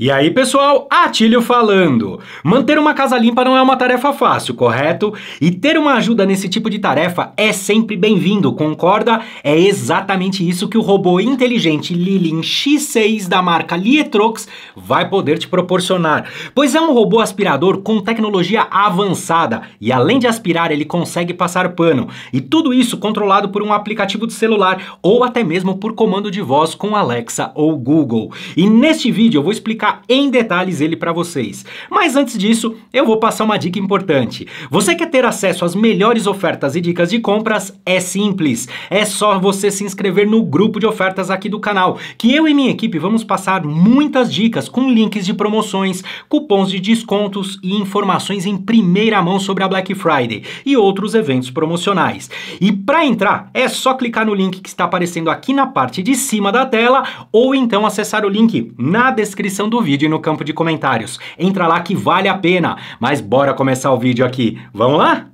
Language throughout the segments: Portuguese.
E aí, pessoal, Atílio falando. Manter uma casa limpa não é uma tarefa fácil, correto? E ter uma ajuda nesse tipo de tarefa é sempre bem-vindo, concorda? É exatamente isso que o robô inteligente Lilin X6 da marca Lietrox vai poder te proporcionar, pois é um robô aspirador com tecnologia avançada e além de aspirar, ele consegue passar pano. E tudo isso controlado por um aplicativo de celular ou até mesmo por comando de voz com Alexa ou Google. E neste vídeo eu vou explicar explicar em detalhes ele para vocês. Mas antes disso, eu vou passar uma dica importante. Você quer ter acesso às melhores ofertas e dicas de compras? É simples. É só você se inscrever no grupo de ofertas aqui do canal, que eu e minha equipe vamos passar muitas dicas com links de promoções, cupons de descontos e informações em primeira mão sobre a Black Friday e outros eventos promocionais. E para entrar, é só clicar no link que está aparecendo aqui na parte de cima da tela ou então acessar o link na descrição do do vídeo e no campo de comentários. Entra lá que vale a pena. Mas bora começar o vídeo aqui. Vamos lá?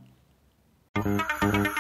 Música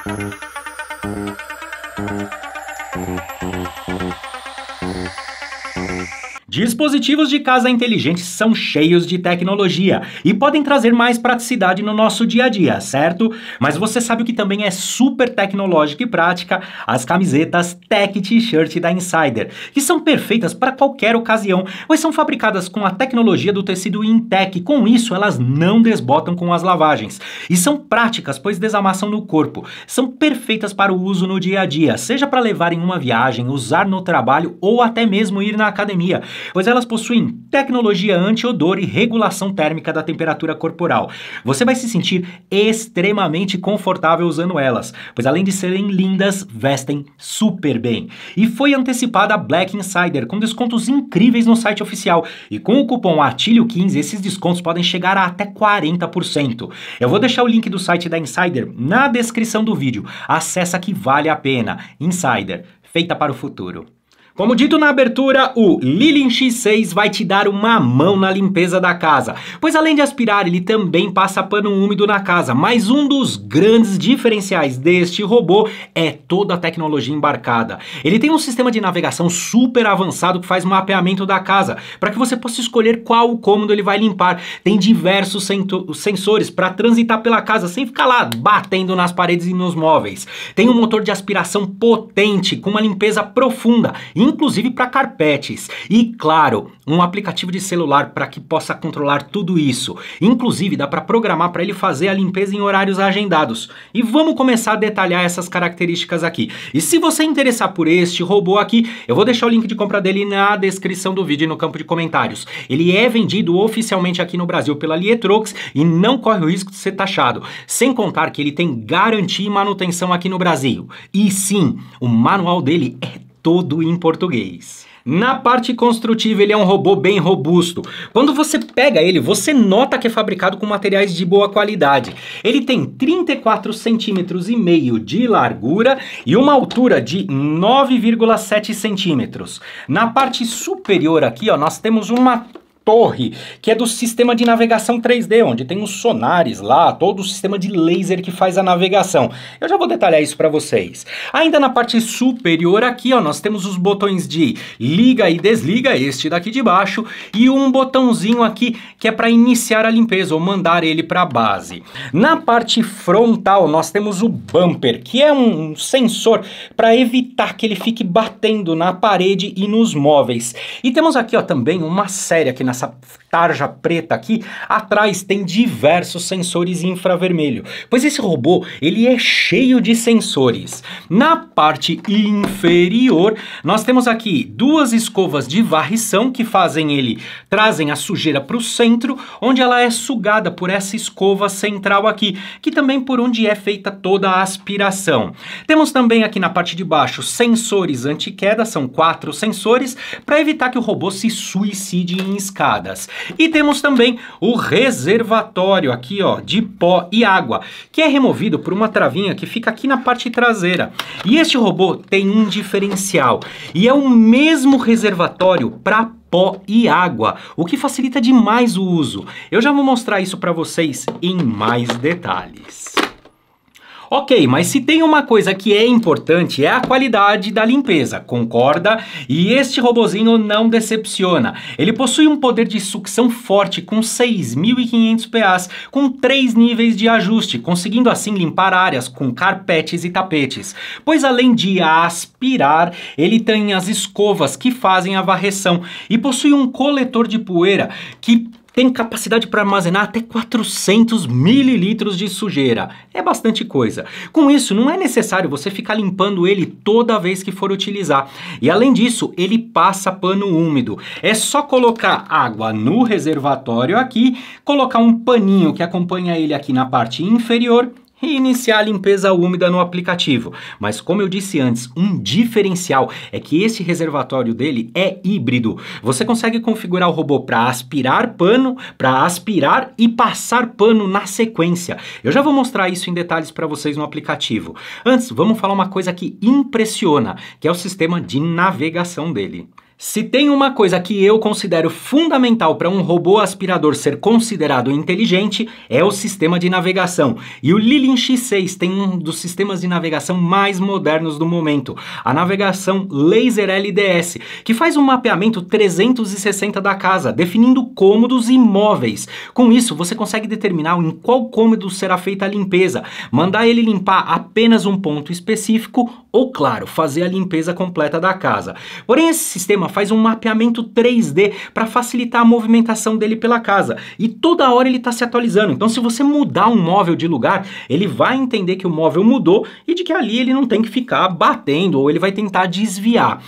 Dispositivos de casa inteligentes são cheios de tecnologia e podem trazer mais praticidade no nosso dia a dia, certo? Mas você sabe o que também é super tecnológico e prática? As camisetas Tech T-shirt da Insider, que são perfeitas para qualquer ocasião, pois são fabricadas com a tecnologia do tecido Intec. Com isso, elas não desbotam com as lavagens e são práticas, pois desamassam no corpo. São perfeitas para o uso no dia a dia, seja para levar em uma viagem, usar no trabalho ou até mesmo ir na academia pois elas possuem tecnologia anti-odor e regulação térmica da temperatura corporal. Você vai se sentir extremamente confortável usando elas, pois além de serem lindas, vestem super bem. E foi antecipada a Black Insider com descontos incríveis no site oficial e com o cupom ATILHO15 esses descontos podem chegar a até 40%. Eu vou deixar o link do site da Insider na descrição do vídeo. Acesse que vale a pena. Insider, feita para o futuro. Como dito na abertura, o Lilin X6 vai te dar uma mão na limpeza da casa, pois além de aspirar, ele também passa pano úmido na casa, mas um dos grandes diferenciais deste robô é toda a tecnologia embarcada. Ele tem um sistema de navegação super avançado que faz mapeamento da casa, para que você possa escolher qual cômodo ele vai limpar. Tem diversos sensores para transitar pela casa sem ficar lá batendo nas paredes e nos móveis. Tem um motor de aspiração potente, com uma limpeza profunda, inclusive para carpetes. E claro, um aplicativo de celular para que possa controlar tudo isso. Inclusive dá para programar para ele fazer a limpeza em horários agendados. E vamos começar a detalhar essas características aqui. E se você interessar por este robô aqui, eu vou deixar o link de compra dele na descrição do vídeo e no campo de comentários. Ele é vendido oficialmente aqui no Brasil pela Lietrox e não corre o risco de ser taxado. Sem contar que ele tem garantia e manutenção aqui no Brasil. E sim, o manual dele é todo em português. Na parte construtiva, ele é um robô bem robusto. Quando você pega ele, você nota que é fabricado com materiais de boa qualidade. Ele tem 34 centímetros e meio de largura e uma altura de 9,7 centímetros. Na parte superior aqui, ó, nós temos uma torre, que é do sistema de navegação 3D, onde tem os sonares lá, todo o sistema de laser que faz a navegação. Eu já vou detalhar isso para vocês. Ainda na parte superior aqui, ó, nós temos os botões de liga e desliga, este daqui de baixo, e um botãozinho aqui que é para iniciar a limpeza ou mandar ele para a base. Na parte frontal, nós temos o bumper, que é um sensor para evitar que ele fique batendo na parede e nos móveis. E temos aqui ó, também uma série aqui na nessa tarja preta aqui, atrás tem diversos sensores infravermelho, pois esse robô ele é cheio de sensores. Na parte inferior, nós temos aqui duas escovas de varrição que fazem ele, trazem a sujeira para o centro, onde ela é sugada por essa escova central aqui, que também por onde é feita toda a aspiração. Temos também aqui na parte de baixo sensores anti-queda, são quatro sensores, para evitar que o robô se suicide em escala e temos também o reservatório aqui, ó, de pó e água, que é removido por uma travinha que fica aqui na parte traseira. E este robô tem um diferencial, e é o mesmo reservatório para pó e água, o que facilita demais o uso. Eu já vou mostrar isso para vocês em mais detalhes. Ok, mas se tem uma coisa que é importante é a qualidade da limpeza, concorda? E este robozinho não decepciona. Ele possui um poder de sucção forte com 6.500 PAs, com três níveis de ajuste, conseguindo assim limpar áreas com carpetes e tapetes. Pois além de aspirar, ele tem as escovas que fazem a varreção e possui um coletor de poeira que tem capacidade para armazenar até 400 mililitros de sujeira. É bastante coisa. Com isso, não é necessário você ficar limpando ele toda vez que for utilizar. E além disso, ele passa pano úmido. É só colocar água no reservatório aqui, colocar um paninho que acompanha ele aqui na parte inferior Iniciar a limpeza úmida no aplicativo. Mas como eu disse antes, um diferencial é que esse reservatório dele é híbrido. Você consegue configurar o robô para aspirar pano, para aspirar e passar pano na sequência. Eu já vou mostrar isso em detalhes para vocês no aplicativo. Antes, vamos falar uma coisa que impressiona, que é o sistema de navegação dele. Se tem uma coisa que eu considero fundamental para um robô aspirador ser considerado inteligente, é o sistema de navegação. E o Lilin X6 tem um dos sistemas de navegação mais modernos do momento, a navegação Laser LDS, que faz um mapeamento 360 da casa, definindo cômodos e móveis. Com isso, você consegue determinar em qual cômodo será feita a limpeza, mandar ele limpar apenas um ponto específico ou, claro, fazer a limpeza completa da casa. Porém, esse sistema faz um mapeamento 3D para facilitar a movimentação dele pela casa. E toda hora ele está se atualizando. Então, se você mudar um móvel de lugar, ele vai entender que o móvel mudou e de que ali ele não tem que ficar batendo ou ele vai tentar desviar.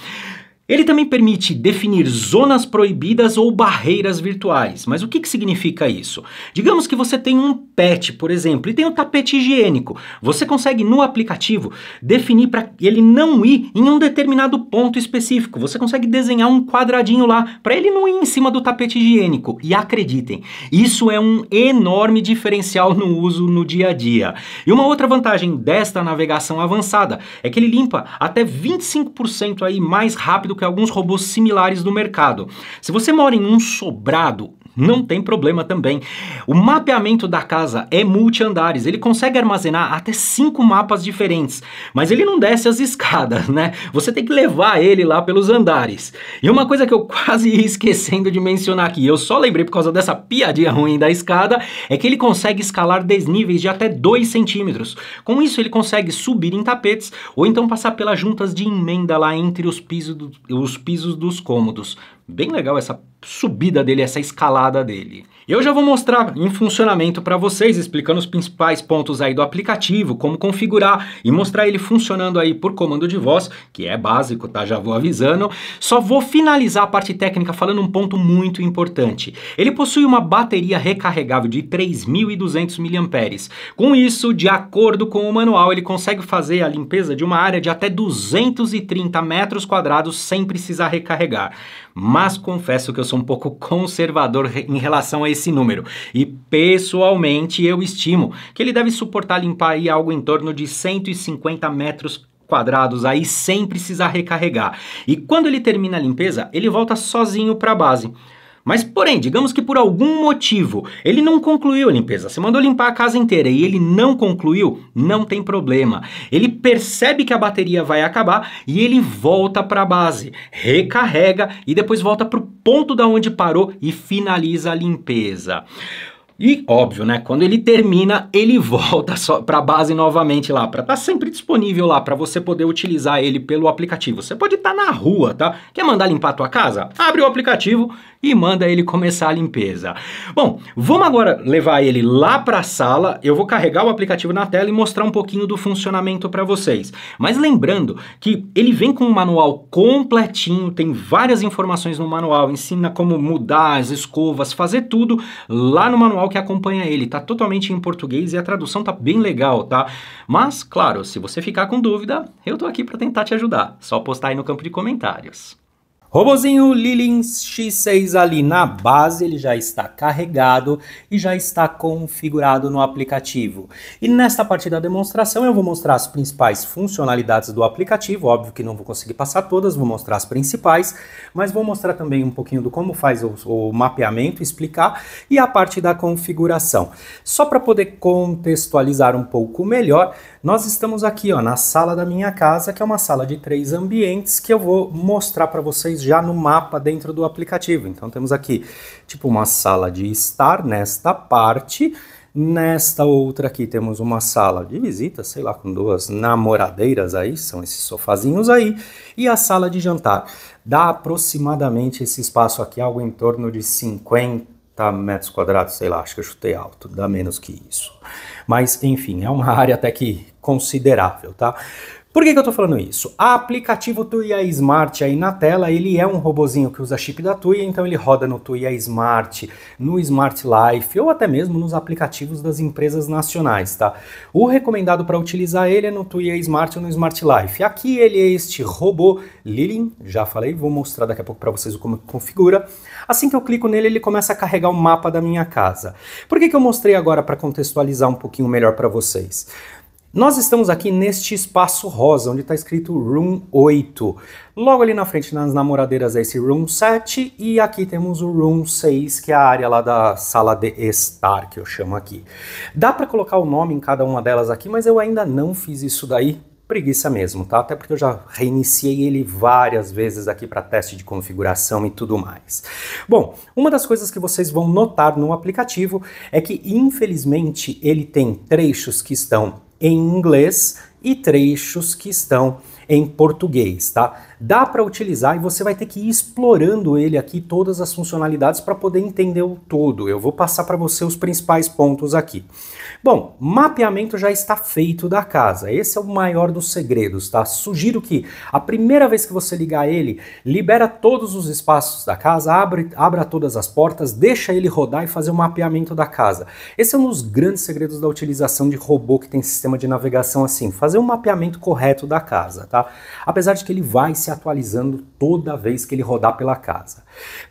Ele também permite definir zonas proibidas ou barreiras virtuais. Mas o que, que significa isso? Digamos que você tem um pet, por exemplo, e tem um tapete higiênico. Você consegue no aplicativo definir para ele não ir em um determinado ponto específico. Você consegue desenhar um quadradinho lá para ele não ir em cima do tapete higiênico. E acreditem, isso é um enorme diferencial no uso no dia a dia. E uma outra vantagem desta navegação avançada é que ele limpa até 25% aí mais rápido que alguns robôs similares do mercado. Se você mora em um sobrado, não tem problema também. O mapeamento da casa é multiandares, ele consegue armazenar até cinco mapas diferentes, mas ele não desce as escadas, né? Você tem que levar ele lá pelos andares. E uma coisa que eu quase ia esquecendo de mencionar aqui, eu só lembrei por causa dessa piadinha ruim da escada, é que ele consegue escalar desníveis de até 2 centímetros. Com isso, ele consegue subir em tapetes ou então passar pelas juntas de emenda lá entre os pisos, do, os pisos dos cômodos. Bem legal essa subida dele, essa escalada dele. Eu já vou mostrar em funcionamento para vocês, explicando os principais pontos aí do aplicativo, como configurar e mostrar ele funcionando aí por comando de voz, que é básico, tá? Já vou avisando. Só vou finalizar a parte técnica falando um ponto muito importante. Ele possui uma bateria recarregável de 3.200 mAh. Com isso, de acordo com o manual, ele consegue fazer a limpeza de uma área de até 230 metros quadrados sem precisar recarregar. Mas confesso que eu sou um pouco conservador em relação a esse número. E pessoalmente eu estimo que ele deve suportar limpar aí algo em torno de 150 metros quadrados aí sem precisar recarregar. E quando ele termina a limpeza, ele volta sozinho para a base. Mas, porém, digamos que por algum motivo ele não concluiu a limpeza, você mandou limpar a casa inteira e ele não concluiu, não tem problema. Ele percebe que a bateria vai acabar e ele volta para a base, recarrega e depois volta para o ponto da onde parou e finaliza a limpeza. E óbvio, né? Quando ele termina, ele volta para a base novamente lá, para estar tá sempre disponível lá, para você poder utilizar ele pelo aplicativo. Você pode estar tá na rua, tá? Quer mandar limpar a tua casa? Abre o aplicativo e manda ele começar a limpeza. Bom, vamos agora levar ele lá para a sala. Eu vou carregar o aplicativo na tela e mostrar um pouquinho do funcionamento para vocês. Mas lembrando que ele vem com um manual completinho, tem várias informações no manual, ensina como mudar as escovas, fazer tudo lá no manual que acompanha ele. Tá totalmente em português e a tradução tá bem legal, tá? Mas, claro, se você ficar com dúvida, eu tô aqui para tentar te ajudar. Só postar aí no campo de comentários. Robozinho Lilins X6 ali na base, ele já está carregado e já está configurado no aplicativo. E nesta parte da demonstração eu vou mostrar as principais funcionalidades do aplicativo, óbvio que não vou conseguir passar todas, vou mostrar as principais, mas vou mostrar também um pouquinho do como faz o, o mapeamento, explicar, e a parte da configuração. Só para poder contextualizar um pouco melhor, nós estamos aqui ó, na sala da minha casa, que é uma sala de três ambientes que eu vou mostrar para vocês já no mapa dentro do aplicativo. Então temos aqui tipo uma sala de estar nesta parte, Nesta outra aqui temos uma sala de visita, sei lá, com duas namoradeiras aí, são esses sofazinhos aí, e a sala de jantar. Dá aproximadamente esse espaço aqui, algo em torno de 50 metros quadrados, sei lá, acho que eu chutei alto, dá menos que isso. Mas enfim, é uma área até que considerável, tá? Por que, que eu estou falando isso? O aplicativo Tuya é Smart aí na tela, ele é um robozinho que usa chip da Tuya, então ele roda no Tuya é Smart, no Smart Life ou até mesmo nos aplicativos das empresas nacionais, tá? O recomendado para utilizar ele é no Tuya é Smart ou no Smart Life. Aqui ele é este robô Lilin, já falei, vou mostrar daqui a pouco para vocês como configura. Assim que eu clico nele, ele começa a carregar o mapa da minha casa. Por que, que eu mostrei agora para contextualizar um pouquinho melhor para vocês? Nós estamos aqui neste espaço rosa, onde está escrito Room 8. Logo ali na frente, nas namoradeiras, é esse Room 7. E aqui temos o Room 6, que é a área lá da sala de estar, que eu chamo aqui. Dá para colocar o nome em cada uma delas aqui, mas eu ainda não fiz isso daí. Preguiça mesmo, tá? Até porque eu já reiniciei ele várias vezes aqui para teste de configuração e tudo mais. Bom, uma das coisas que vocês vão notar no aplicativo é que, infelizmente, ele tem trechos que estão em inglês e trechos que estão em português, tá? Dá para utilizar e você vai ter que ir explorando ele aqui todas as funcionalidades para poder entender o todo. Eu vou passar para você os principais pontos aqui. Bom, mapeamento já está feito da casa. Esse é o maior dos segredos, tá? Sugiro que a primeira vez que você ligar ele, libera todos os espaços da casa, abre, abra todas as portas, deixa ele rodar e fazer o mapeamento da casa. Esse é um dos grandes segredos da utilização de robô que tem sistema de navegação assim, fazer fazer um mapeamento correto da casa, tá? Apesar de que ele vai se atualizando toda vez que ele rodar pela casa.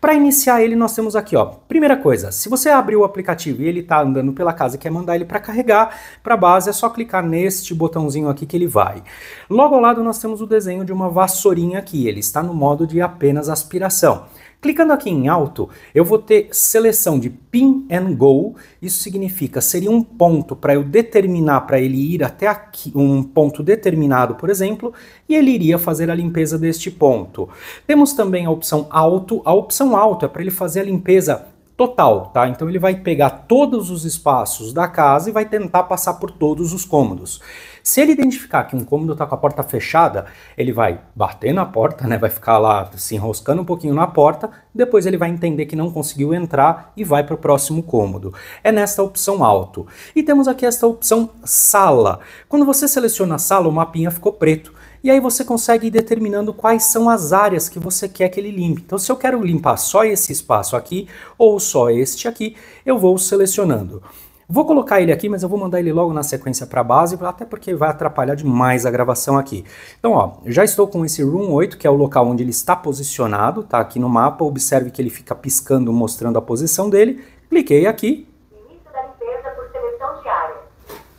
Para iniciar ele, nós temos aqui, ó. Primeira coisa, se você abrir o aplicativo e ele está andando pela casa e quer mandar ele para carregar para a base, é só clicar neste botãozinho aqui que ele vai. Logo ao lado nós temos o desenho de uma vassourinha aqui, ele está no modo de apenas aspiração. Clicando aqui em alto, eu vou ter seleção de pin and go. Isso significa, seria um ponto para eu determinar para ele ir até aqui, um ponto determinado, por exemplo, e ele iria fazer a limpeza deste ponto. Temos também a opção alto. A opção alto é para ele fazer a limpeza total, tá? Então ele vai pegar todos os espaços da casa e vai tentar passar por todos os cômodos. Se ele identificar que um cômodo está com a porta fechada, ele vai bater na porta, né? Vai ficar lá se enroscando um pouquinho na porta, depois ele vai entender que não conseguiu entrar e vai para o próximo cômodo. É nesta opção alto. E temos aqui esta opção sala. Quando você seleciona a sala, o mapinha ficou preto. E aí você consegue ir determinando quais são as áreas que você quer que ele limpe. Então, se eu quero limpar só esse espaço aqui ou só este aqui, eu vou selecionando. Vou colocar ele aqui, mas eu vou mandar ele logo na sequência para a base, até porque vai atrapalhar demais a gravação aqui. Então, ó, já estou com esse Room 8, que é o local onde ele está posicionado, tá aqui no mapa. Observe que ele fica piscando, mostrando a posição dele. Cliquei aqui. Início da limpeza por seleção diária.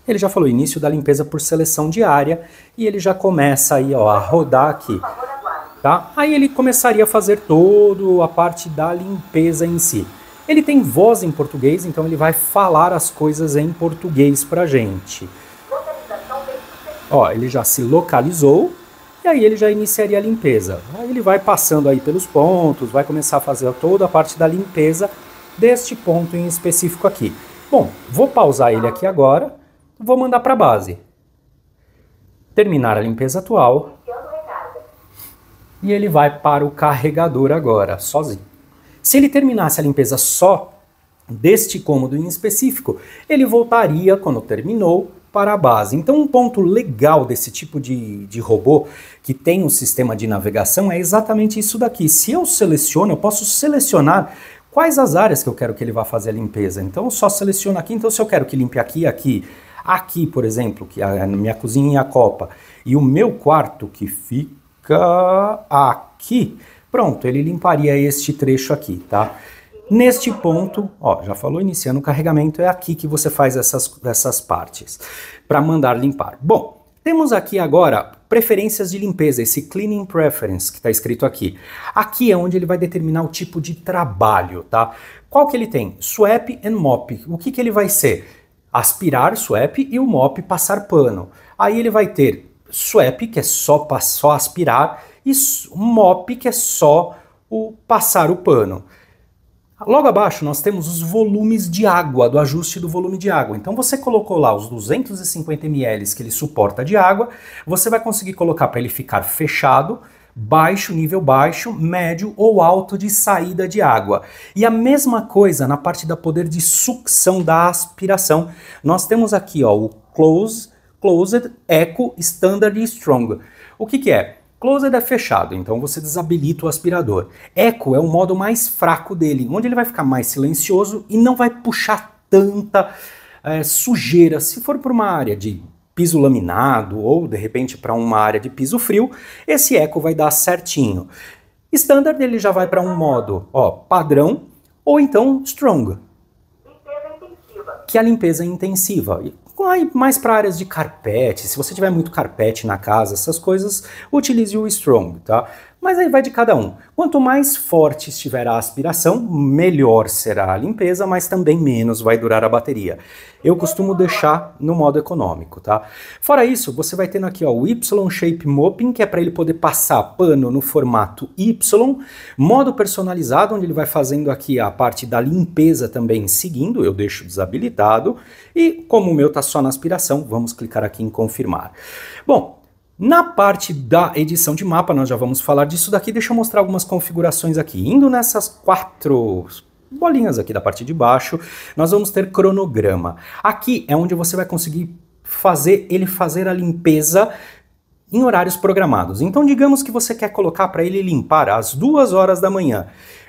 Ele já falou início da limpeza por seleção diária e ele já começa aí, ó, a rodar aqui. Tá? Aí ele começaria a fazer toda a parte da limpeza em si. Ele tem voz em português, então ele vai falar as coisas em português para gente. Ó, ele já se localizou e aí ele já iniciaria a limpeza. Aí ele vai passando aí pelos pontos, vai começar a fazer toda a parte da limpeza deste ponto em específico aqui. Bom, vou pausar ele aqui agora, vou mandar para a base. Terminar a limpeza atual. E ele vai para o carregador agora, sozinho. Se ele terminasse a limpeza só deste cômodo em específico, ele voltaria, quando terminou, para a base. Então, um ponto legal desse tipo de, de robô que tem um sistema de navegação é exatamente isso daqui. Se eu seleciono, eu posso selecionar quais as áreas que eu quero que ele vá fazer a limpeza. Então, eu só seleciono aqui. Então, se eu quero que limpe aqui, aqui, aqui, por exemplo, que é a minha cozinha e a copa, e o meu quarto que fica aqui Pronto, ele limparia este trecho aqui, tá? Neste ponto, ó, já falou, iniciando o carregamento, é aqui que você faz essas, essas partes para mandar limpar. Bom, temos aqui agora preferências de limpeza, esse Cleaning Preference que está escrito aqui. Aqui é onde ele vai determinar o tipo de trabalho, tá? Qual que ele tem? Sweep and Mop. O que, que ele vai ser? Aspirar, sweep e o mop passar pano. Aí ele vai ter sweep, que é só, só aspirar, e mop, que é só o passar o pano. Logo abaixo nós temos os volumes de água, do ajuste do volume de água. Então você colocou lá os 250 ml que ele suporta de água, você vai conseguir colocar para ele ficar fechado, baixo, nível baixo, médio ou alto de saída de água. E a mesma coisa na parte da poder de sucção da aspiração. Nós temos aqui ó, o close, closed, eco, standard e strong. O que, que é? Closed é fechado, então você desabilita o aspirador. Echo é o modo mais fraco dele, onde ele vai ficar mais silencioso e não vai puxar tanta é, sujeira. Se for para uma área de piso laminado ou de repente para uma área de piso frio, esse eco vai dar certinho. Standard ele já vai para um modo ó, padrão ou então strong, que é a limpeza intensiva vai mais para áreas de carpete. Se você tiver muito carpete na casa, essas coisas, utilize o Strong, tá? Mas aí vai de cada um. Quanto mais forte estiver a aspiração, melhor será a limpeza, mas também menos vai durar a bateria. Eu costumo deixar no modo econômico, tá? Fora isso, você vai tendo aqui ó, o Y-Shape Mopping, que é para ele poder passar pano no formato Y, modo personalizado, onde ele vai fazendo aqui a parte da limpeza também seguindo, eu deixo desabilitado, e como o meu está só na aspiração, vamos clicar aqui em confirmar. Bom, na parte da edição de mapa, nós já vamos falar disso daqui, deixa eu mostrar algumas configurações aqui. Indo nessas quatro bolinhas aqui da parte de baixo, nós vamos ter cronograma. Aqui é onde você vai conseguir fazer ele fazer a limpeza em horários programados. Então, digamos que você quer colocar para ele limpar às duas horas da manhã.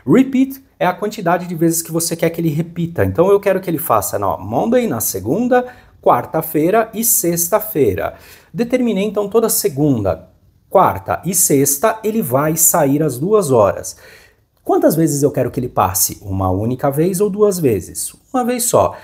Repeat é a quantidade de vezes que você quer que ele repita. Então, eu quero que ele faça no Monday, na segunda, quarta-feira e sexta-feira. Determinei então toda segunda, quarta e sexta ele vai sair às duas horas. Quantas vezes eu quero que ele passe? Uma única vez ou duas vezes? Uma vez só.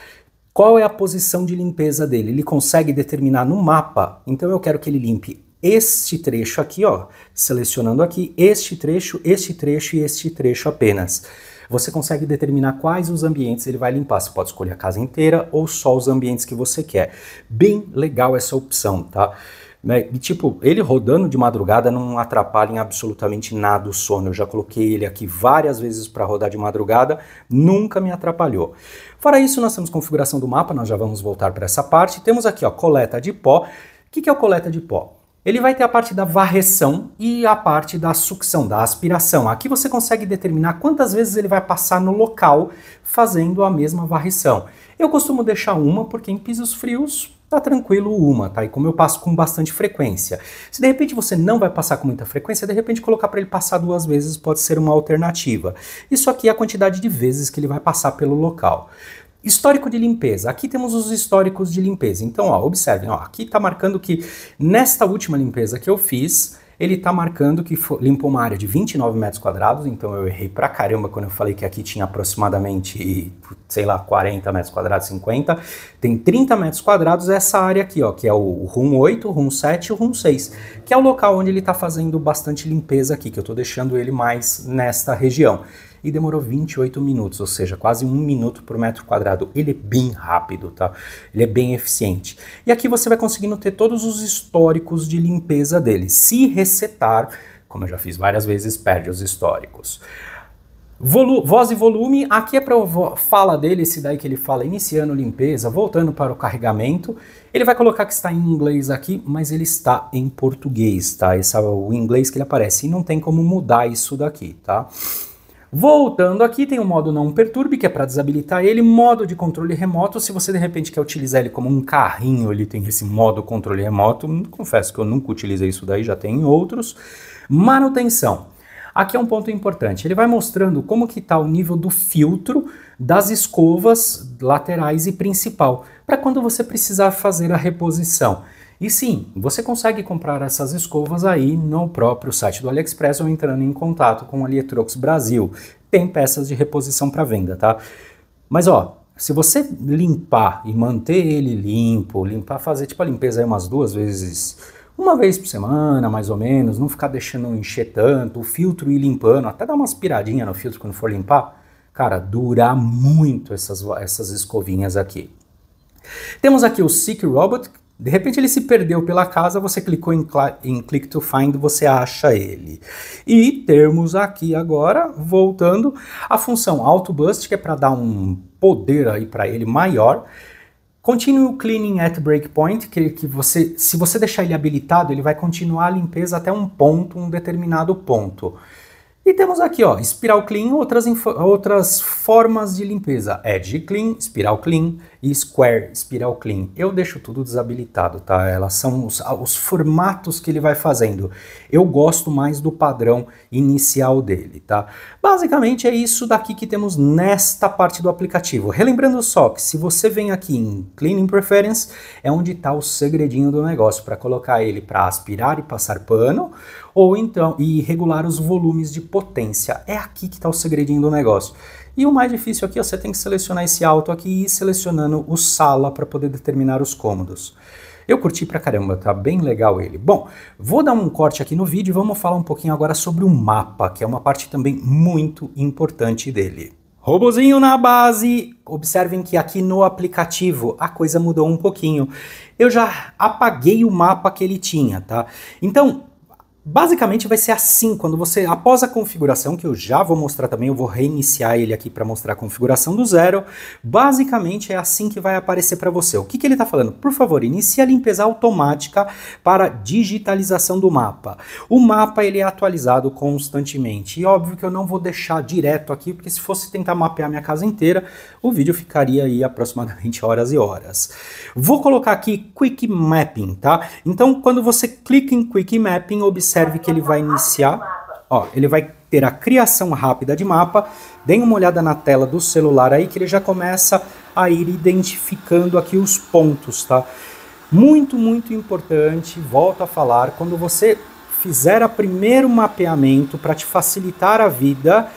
Qual é a posição de limpeza dele? Ele consegue determinar no mapa. Então eu quero que ele limpe este trecho aqui, ó, selecionando aqui este trecho, este trecho e este trecho apenas. Você consegue determinar quais os ambientes ele vai limpar. Você pode escolher a casa inteira ou só os ambientes que você quer. Bem legal essa opção, tá? Né, e, tipo, ele rodando de madrugada não atrapalha em absolutamente nada o sono. Eu já coloquei ele aqui várias vezes para rodar de madrugada, nunca me atrapalhou. Fora isso, nós temos configuração do mapa, nós já vamos voltar para essa parte. Temos aqui, ó, coleta de pó. O que, que é o coleta de pó? Ele vai ter a parte da varreção e a parte da sucção, da aspiração. Aqui você consegue determinar quantas vezes ele vai passar no local fazendo a mesma varreção. Eu costumo deixar uma porque em pisos frios tá tranquilo uma, tá? E como eu passo com bastante frequência. Se de repente você não vai passar com muita frequência, de repente colocar para ele passar duas vezes pode ser uma alternativa. Isso aqui é a quantidade de vezes que ele vai passar pelo local. Histórico de limpeza. Aqui temos os históricos de limpeza. Então, ó, observem, ó, aqui está marcando que nesta última limpeza que eu fiz, ele está marcando que limpou uma área de 29 metros quadrados, então eu errei pra caramba quando eu falei que aqui tinha aproximadamente, sei lá, 40 metros quadrados, 50. Tem 30 metros quadrados essa área aqui, ó, que é o Run 8, Run 7 e Run 6, que é o local onde ele está fazendo bastante limpeza aqui, que eu estou deixando ele mais nesta região e demorou 28 minutos, ou seja, quase um minuto por metro quadrado. Ele é bem rápido, tá? Ele é bem eficiente. E aqui você vai conseguindo ter todos os históricos de limpeza dele. Se resetar, como eu já fiz várias vezes, perde os históricos. Volu voz e volume, aqui é para fala dele, esse daí que ele fala, iniciando limpeza, voltando para o carregamento. Ele vai colocar que está em inglês aqui, mas ele está em português, tá? Esse é o inglês que ele aparece e não tem como mudar isso daqui, tá? Voltando aqui, tem o modo não perturbe, que é para desabilitar ele, modo de controle remoto, se você de repente quer utilizar ele como um carrinho, ele tem esse modo controle remoto, confesso que eu nunca utilizei isso daí, já tem outros. Manutenção. Aqui é um ponto importante, ele vai mostrando como que está o nível do filtro das escovas laterais e principal, para quando você precisar fazer a reposição. E sim, você consegue comprar essas escovas aí no próprio site do AliExpress ou entrando em contato com o Alietrox Brasil. Tem peças de reposição para venda, tá? Mas ó, se você limpar e manter ele limpo, limpar, fazer tipo a limpeza aí umas duas vezes, uma vez por semana, mais ou menos, não ficar deixando encher tanto, o filtro ir limpando, até dar uma aspiradinha no filtro quando for limpar, cara, dura muito essas, essas escovinhas aqui. Temos aqui o Seek Robot, de repente ele se perdeu pela casa, você clicou em, em Click to Find, você acha ele. E temos aqui agora, voltando, a função AutoBust, que é para dar um poder aí para ele maior. Continue cleaning at breakpoint, que, que você, se você deixar ele habilitado, ele vai continuar a limpeza até um ponto, um determinado ponto. E temos aqui, ó, Spiral Clean, outras, outras formas de limpeza. Edge Clean, Spiral Clean, e Square Spiral Clean. Eu deixo tudo desabilitado, tá? Elas são os, os formatos que ele vai fazendo. Eu gosto mais do padrão inicial dele, tá? Basicamente é isso daqui que temos nesta parte do aplicativo. Relembrando só que se você vem aqui em Cleaning Preference, é onde está o segredinho do negócio para colocar ele para aspirar e passar pano, ou então e regular os volumes de potência. É aqui que está o segredinho do negócio. E o mais difícil aqui, você tem que selecionar esse alto aqui e ir selecionando o sala para poder determinar os cômodos. Eu curti pra caramba, tá bem legal ele. Bom, vou dar um corte aqui no vídeo e vamos falar um pouquinho agora sobre o mapa, que é uma parte também muito importante dele. Robozinho na base! Observem que aqui no aplicativo a coisa mudou um pouquinho. Eu já apaguei o mapa que ele tinha, tá? Então, Basicamente vai ser assim, quando você, após a configuração, que eu já vou mostrar também, eu vou reiniciar ele aqui para mostrar a configuração do zero, basicamente é assim que vai aparecer para você. O que, que ele está falando? Por favor, inicie a limpeza automática para digitalização do mapa. O mapa ele é atualizado constantemente, e óbvio que eu não vou deixar direto aqui, porque se fosse tentar mapear minha casa inteira, o vídeo ficaria aí aproximadamente horas e horas. Vou colocar aqui Quick Mapping, tá? Então, quando você clica em Quick Mapping, observe serve que ele vai iniciar, ó, ele vai ter a criação rápida de mapa. Dê uma olhada na tela do celular aí que ele já começa a ir identificando aqui os pontos, tá? Muito, muito importante, volto a falar, quando você fizer o primeiro mapeamento para te facilitar a vida,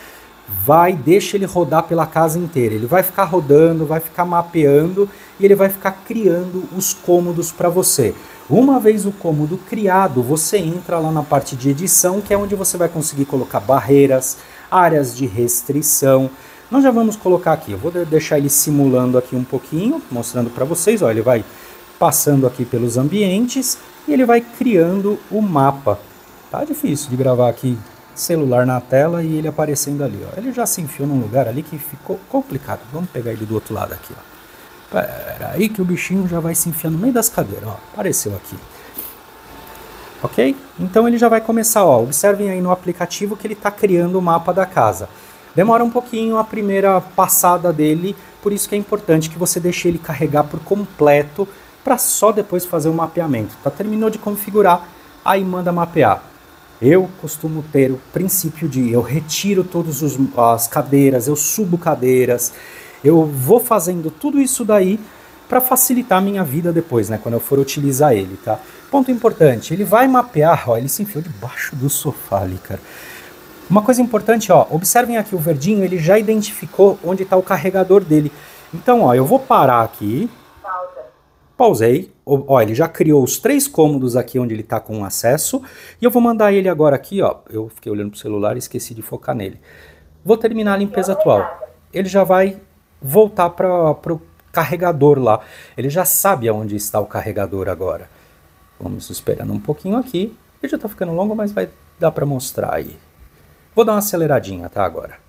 vai, deixa ele rodar pela casa inteira. Ele vai ficar rodando, vai ficar mapeando e ele vai ficar criando os cômodos para você. Uma vez o cômodo criado, você entra lá na parte de edição, que é onde você vai conseguir colocar barreiras, áreas de restrição. Nós já vamos colocar aqui, eu vou deixar ele simulando aqui um pouquinho, mostrando para vocês, ó, ele vai passando aqui pelos ambientes e ele vai criando o mapa. Tá difícil de gravar aqui celular na tela e ele aparecendo ali. Ó. Ele já se enfiou num lugar ali que ficou complicado. Vamos pegar ele do outro lado aqui. Ó. Pera aí que o bichinho já vai se enfiar no meio das cadeiras. Ó. Apareceu aqui. Ok? Então ele já vai começar. Ó. Observem aí no aplicativo que ele está criando o mapa da casa. Demora um pouquinho a primeira passada dele, por isso que é importante que você deixe ele carregar por completo para só depois fazer o mapeamento. Tá? Terminou de configurar, aí manda mapear. Eu costumo ter o princípio de eu retiro todas as cadeiras, eu subo cadeiras, eu vou fazendo tudo isso daí para facilitar a minha vida depois, né? Quando eu for utilizar ele, tá? Ponto importante, ele vai mapear, ó, ele se enfiou debaixo do sofá ali, cara. Uma coisa importante, ó, observem aqui o verdinho, ele já identificou onde está o carregador dele. Então, ó, eu vou parar aqui, Pausei. Ó, ele já criou os três cômodos aqui onde ele está com acesso. E eu vou mandar ele agora aqui, ó. Eu fiquei olhando para o celular e esqueci de focar nele. Vou terminar a limpeza atual. Ele já vai voltar para o carregador lá. Ele já sabe aonde está o carregador agora. Vamos esperando um pouquinho aqui. Ele já está ficando longo, mas vai dar para mostrar aí. Vou dar uma aceleradinha, tá, agora.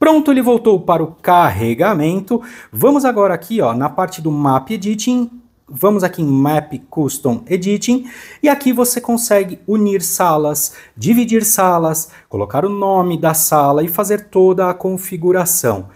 Pronto, ele voltou para o carregamento. Vamos agora aqui ó, na parte do Map Editing. Vamos aqui em Map Custom Editing e aqui você consegue unir salas, dividir salas, colocar o nome da sala e fazer toda a configuração.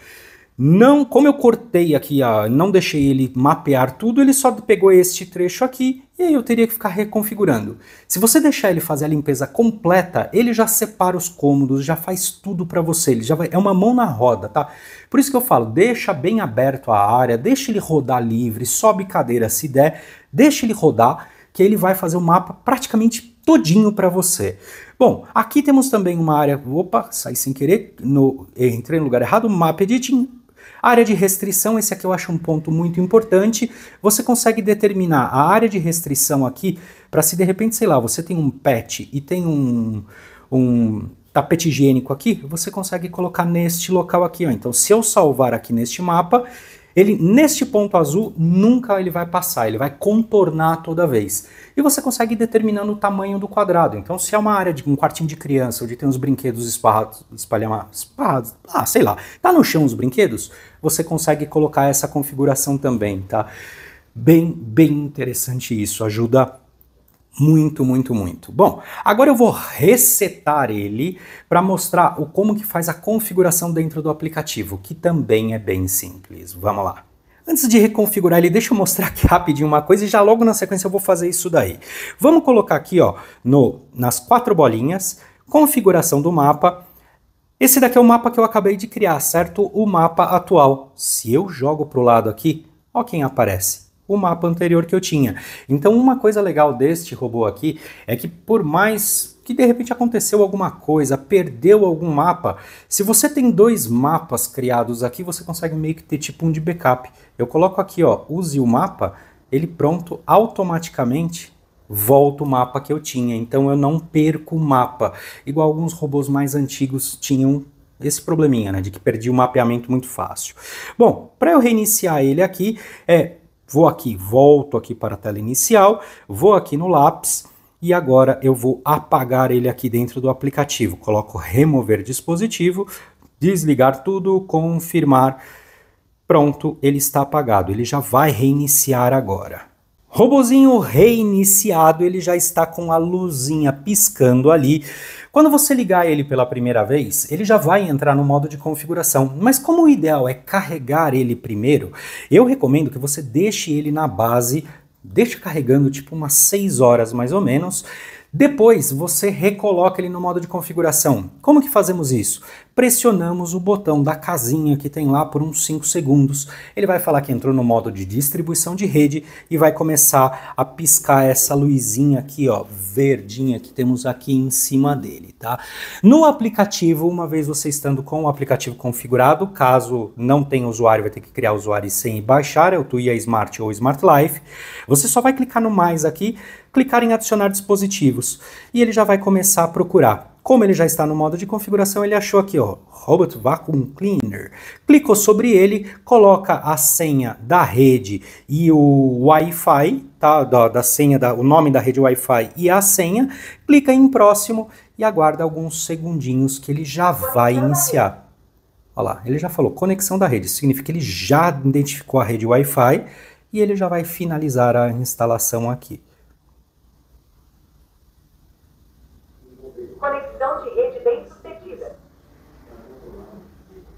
Não, como eu cortei aqui, não deixei ele mapear tudo, ele só pegou este trecho aqui e aí eu teria que ficar reconfigurando. Se você deixar ele fazer a limpeza completa, ele já separa os cômodos, já faz tudo para você, ele já vai, é uma mão na roda, tá? Por isso que eu falo, deixa bem aberto a área, deixa ele rodar livre, sobe cadeira se der, deixa ele rodar, que ele vai fazer o mapa praticamente todinho para você. Bom, aqui temos também uma área, opa, saí sem querer, no, entrei no lugar errado, mapa editing, área de restrição, esse aqui eu acho um ponto muito importante. Você consegue determinar a área de restrição aqui para se de repente, sei lá, você tem um pet e tem um, um tapete higiênico aqui, você consegue colocar neste local aqui. Ó. Então, se eu salvar aqui neste mapa, ele neste ponto azul nunca ele vai passar, ele vai contornar toda vez. E você consegue determinando o tamanho do quadrado. Então, se é uma área de um quartinho de criança onde tem os brinquedos espalhados, espalhados, ah, sei lá, tá no chão os brinquedos, você consegue colocar essa configuração também, tá? Bem, bem interessante isso, ajuda muito, muito, muito. Bom, agora eu vou resetar ele para mostrar o como que faz a configuração dentro do aplicativo, que também é bem simples. Vamos lá. Antes de reconfigurar ele, deixa eu mostrar aqui rapidinho uma coisa e já logo na sequência eu vou fazer isso daí. Vamos colocar aqui ó, no, nas quatro bolinhas, configuração do mapa, esse daqui é o mapa que eu acabei de criar, certo? O mapa atual. Se eu jogo para o lado aqui, ó quem aparece o mapa anterior que eu tinha. Então, uma coisa legal deste robô aqui é que, por mais que de repente aconteceu alguma coisa, perdeu algum mapa, se você tem dois mapas criados aqui, você consegue meio que ter tipo um de backup. Eu coloco aqui, ó, use o mapa, ele pronto automaticamente volta o mapa que eu tinha, então eu não perco o mapa, igual alguns robôs mais antigos tinham esse probleminha, né, de que perdi o mapeamento muito fácil. Bom, para eu reiniciar ele aqui, é Vou aqui, volto aqui para a tela inicial, vou aqui no lápis e agora eu vou apagar ele aqui dentro do aplicativo. Coloco remover dispositivo, desligar tudo, confirmar. Pronto, ele está apagado. Ele já vai reiniciar agora. Robozinho reiniciado, ele já está com a luzinha piscando ali. Quando você ligar ele pela primeira vez, ele já vai entrar no modo de configuração. Mas como o ideal é carregar ele primeiro, eu recomendo que você deixe ele na base, deixe carregando tipo umas 6 horas mais ou menos. Depois você recoloca ele no modo de configuração. Como que fazemos isso? pressionamos o botão da casinha que tem lá por uns 5 segundos. Ele vai falar que entrou no modo de distribuição de rede e vai começar a piscar essa luzinha aqui, ó, verdinha que temos aqui em cima dele, tá? No aplicativo, uma vez você estando com o aplicativo configurado, caso não tenha usuário, vai ter que criar usuário sem baixar, é o Tuia Smart ou Smart Life. Você só vai clicar no mais aqui, clicar em adicionar dispositivos e ele já vai começar a procurar como ele já está no modo de configuração, ele achou aqui, ó, Robot Vacuum Cleaner. Clicou sobre ele, coloca a senha da rede e o Wi-Fi, tá? Da, da senha, da, o nome da rede Wi-Fi e a senha. Clica em próximo e aguarda alguns segundinhos que ele já vai iniciar. Olha lá, ele já falou conexão da rede, significa que ele já identificou a rede Wi-Fi e ele já vai finalizar a instalação aqui.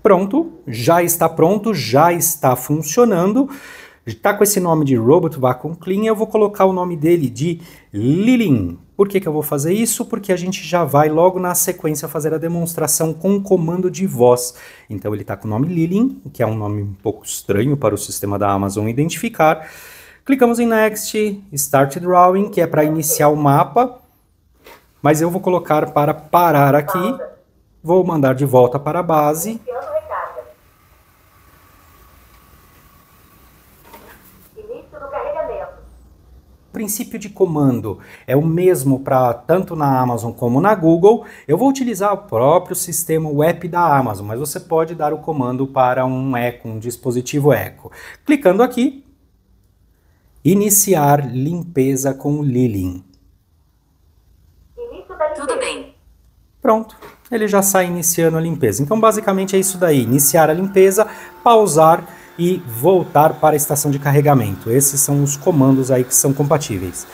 pronto, já está pronto, já está funcionando. Está com esse nome de Robot Vacuum Clean, eu vou colocar o nome dele de Lilin. Por que, que eu vou fazer isso? Porque a gente já vai logo na sequência fazer a demonstração com o comando de voz. Então ele está com o nome Lilin, que é um nome um pouco estranho para o sistema da Amazon identificar. Clicamos em Next, Start Drawing, que é para iniciar o mapa, mas eu vou colocar para parar aqui, vou mandar de volta para a base princípio de comando é o mesmo para tanto na Amazon como na Google, eu vou utilizar o próprio sistema web da Amazon, mas você pode dar o comando para um Echo, um dispositivo Echo. Clicando aqui, iniciar limpeza com o Lilin. Tudo bem. Pronto, ele já sai iniciando a limpeza. Então basicamente é isso daí, iniciar a limpeza, pausar e voltar para a estação de carregamento. Esses são os comandos aí que são compatíveis.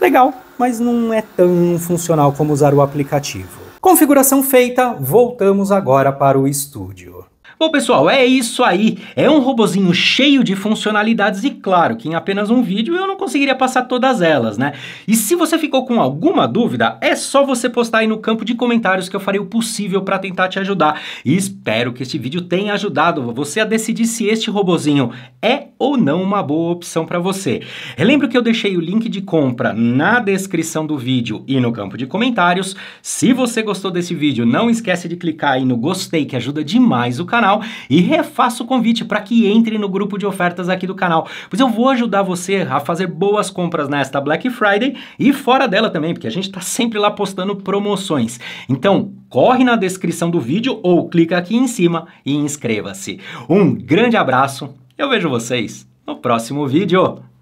Legal, mas não é tão funcional como usar o aplicativo. Configuração feita, voltamos agora para o estúdio. Bom, pessoal, é isso aí. É um robozinho cheio de funcionalidades e, claro, que em apenas um vídeo eu não conseguiria passar todas elas, né? E se você ficou com alguma dúvida, é só você postar aí no campo de comentários que eu farei o possível para tentar te ajudar. E espero que este vídeo tenha ajudado você a decidir se este robozinho é ou não uma boa opção para você. Lembro que eu deixei o link de compra na descrição do vídeo e no campo de comentários. Se você gostou desse vídeo, não esquece de clicar aí no gostei que ajuda demais o canal canal e refaço o convite para que entre no grupo de ofertas aqui do canal, pois eu vou ajudar você a fazer boas compras nesta Black Friday e fora dela também, porque a gente está sempre lá postando promoções. Então, corre na descrição do vídeo ou clica aqui em cima e inscreva-se. Um grande abraço, eu vejo vocês no próximo vídeo.